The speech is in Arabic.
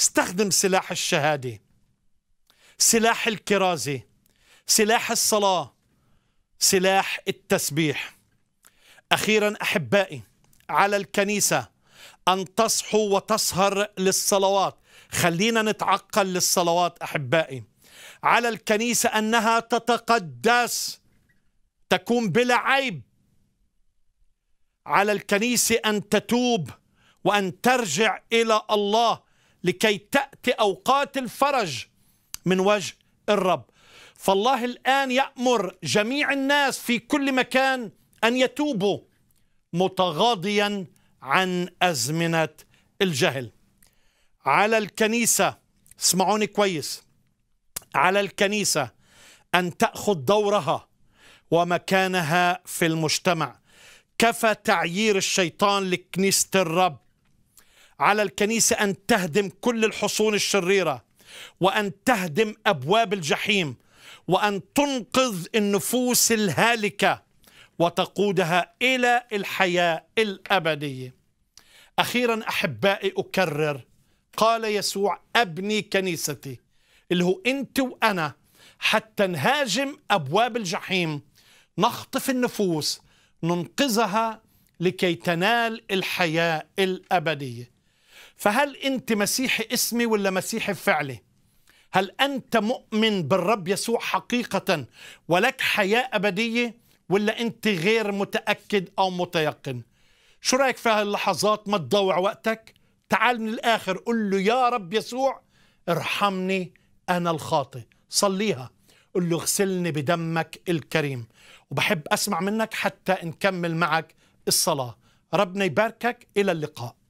استخدم سلاح الشهاده سلاح الكرازه سلاح الصلاه سلاح التسبيح اخيرا احبائي على الكنيسه ان تصحو وتسهر للصلوات خلينا نتعقل للصلوات احبائي على الكنيسه انها تتقدس تكون بلا عيب على الكنيسه ان تتوب وان ترجع الى الله لكي تأتي أوقات الفرج من وجه الرب فالله الآن يأمر جميع الناس في كل مكان أن يتوبوا متغاضيا عن أزمنة الجهل على الكنيسة اسمعوني كويس على الكنيسة أن تأخذ دورها ومكانها في المجتمع كفى تعيير الشيطان لكنيسة الرب على الكنيسة أن تهدم كل الحصون الشريرة وأن تهدم أبواب الجحيم وأن تنقذ النفوس الهالكة وتقودها إلى الحياة الأبدية أخيرا أحبائي أكرر قال يسوع أبني كنيستي اللي هو أنت وأنا حتى نهاجم أبواب الجحيم نخطف النفوس ننقذها لكي تنال الحياة الأبدية فهل أنت مسيحي اسمي ولا مسيحي فعلي هل أنت مؤمن بالرب يسوع حقيقة ولك حياة أبدية ولا أنت غير متأكد أو متيقن شو رأيك في هاللحظات ما تضوع وقتك تعال من الآخر قل له يا رب يسوع ارحمني أنا الخاطئ صليها قل له اغسلني بدمك الكريم وبحب أسمع منك حتى نكمل معك الصلاة ربنا يباركك إلى اللقاء